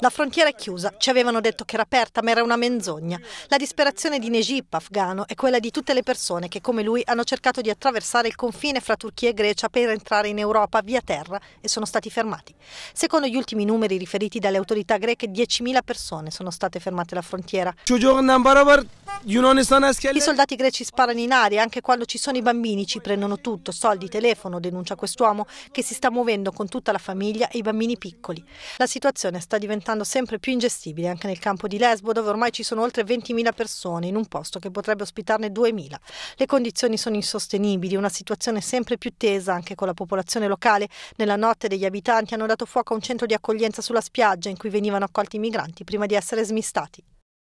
La frontiera è chiusa, ci avevano detto che era aperta, ma era una menzogna. La disperazione di Nejib, afgano, è quella di tutte le persone che, come lui, hanno cercato di attraversare il confine fra Turchia e Grecia per entrare in Europa via terra e sono stati fermati. Secondo gli ultimi numeri riferiti dalle autorità greche, 10.000 persone sono state fermate alla frontiera. I soldati greci sparano in aria, anche quando ci sono i bambini ci prendono tutto, soldi, telefono, denuncia quest'uomo che si sta muovendo con tutta la famiglia e i bambini piccoli. La situazione sta diventando sempre più ingestibile anche nel campo di Lesbo dove ormai ci sono oltre 20.000 persone in un posto che potrebbe ospitarne 2.000. Le condizioni sono insostenibili, una situazione sempre più tesa anche con la popolazione locale. Nella notte degli abitanti hanno dato fuoco a un centro di accoglienza sulla spiaggia in cui venivano accolti i migranti prima di essere smistati.